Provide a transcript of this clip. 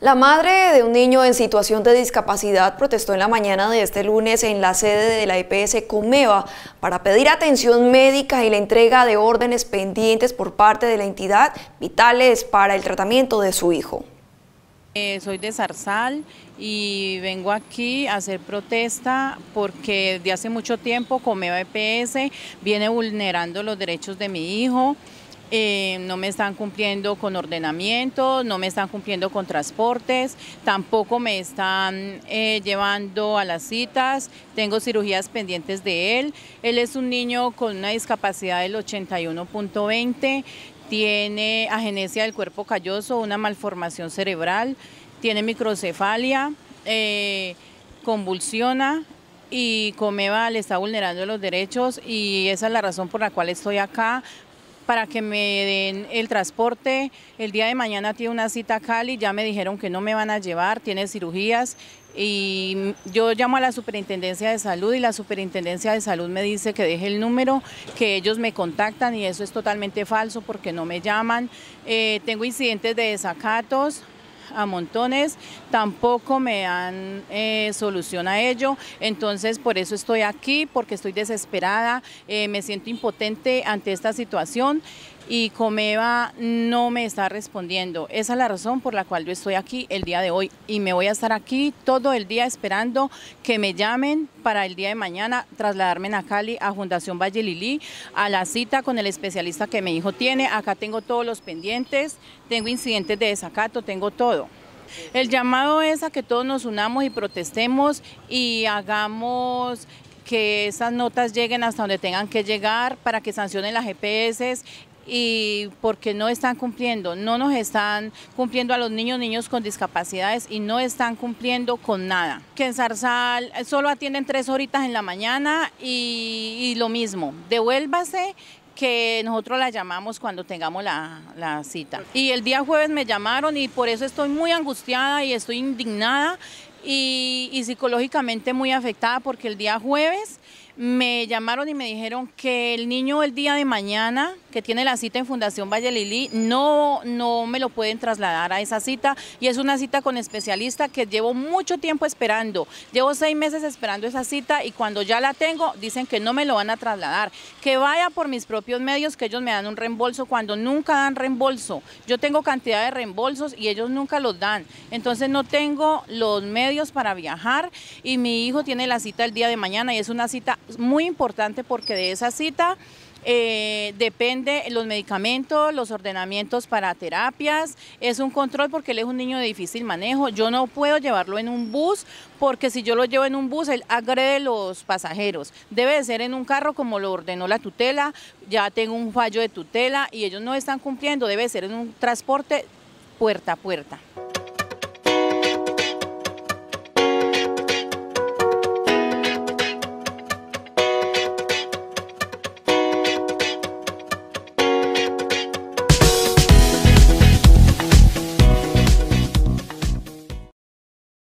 La madre de un niño en situación de discapacidad protestó en la mañana de este lunes en la sede de la EPS Comeva para pedir atención médica y la entrega de órdenes pendientes por parte de la entidad vitales para el tratamiento de su hijo. Eh, soy de Zarzal y vengo aquí a hacer protesta porque de hace mucho tiempo Comeva EPS viene vulnerando los derechos de mi hijo. Eh, no me están cumpliendo con ordenamiento, no me están cumpliendo con transportes, tampoco me están eh, llevando a las citas, tengo cirugías pendientes de él. Él es un niño con una discapacidad del 81.20, tiene agenesia del cuerpo calloso, una malformación cerebral, tiene microcefalia, eh, convulsiona, y Comeva le está vulnerando los derechos y esa es la razón por la cual estoy acá para que me den el transporte. El día de mañana tiene una cita Cali, ya me dijeron que no me van a llevar, tiene cirugías. Y yo llamo a la Superintendencia de Salud y la Superintendencia de Salud me dice que deje el número, que ellos me contactan y eso es totalmente falso porque no me llaman. Eh, tengo incidentes de desacatos, a montones, tampoco me dan eh, solución a ello, entonces por eso estoy aquí, porque estoy desesperada, eh, me siento impotente ante esta situación y Comeva no me está respondiendo. Esa es la razón por la cual yo estoy aquí el día de hoy y me voy a estar aquí todo el día esperando que me llamen para el día de mañana trasladarme a Cali a Fundación Valle Lili a la cita con el especialista que me dijo tiene. Acá tengo todos los pendientes, tengo incidentes de desacato, tengo todo. El llamado es a que todos nos unamos y protestemos y hagamos que esas notas lleguen hasta donde tengan que llegar para que sancionen las GPS e y porque no están cumpliendo, no nos están cumpliendo a los niños, niños con discapacidades y no están cumpliendo con nada. Que en Zarzal solo atienden tres horitas en la mañana y, lo mismo, devuélvase que nosotros la llamamos cuando tengamos la, cita. Y el día jueves me llamaron y por eso estoy muy angustiada y estoy indignada y psicológicamente muy afectada porque el día jueves me llamaron y me dijeron que el niño el día de mañana, que tiene la cita en Fundación Valle Lili, no, no me lo pueden trasladar a esa cita y es una cita con especialista que llevo mucho tiempo esperando. Llevo seis meses esperando esa cita y cuando ya la tengo dicen que no me lo van a trasladar. Que vaya por mis propios medios, que ellos me dan un reembolso cuando nunca dan reembolso. Yo tengo cantidad de reembolsos y ellos nunca los dan. Entonces no tengo los medios para viajar y mi hijo tiene la cita el día de mañana y es una cita muy importante porque de esa cita eh, depende los medicamentos, los ordenamientos para terapias, es un control porque él es un niño de difícil manejo, yo no puedo llevarlo en un bus porque si yo lo llevo en un bus él agrede los pasajeros, debe ser en un carro como lo ordenó la tutela, ya tengo un fallo de tutela y ellos no están cumpliendo, debe ser en un transporte puerta a puerta.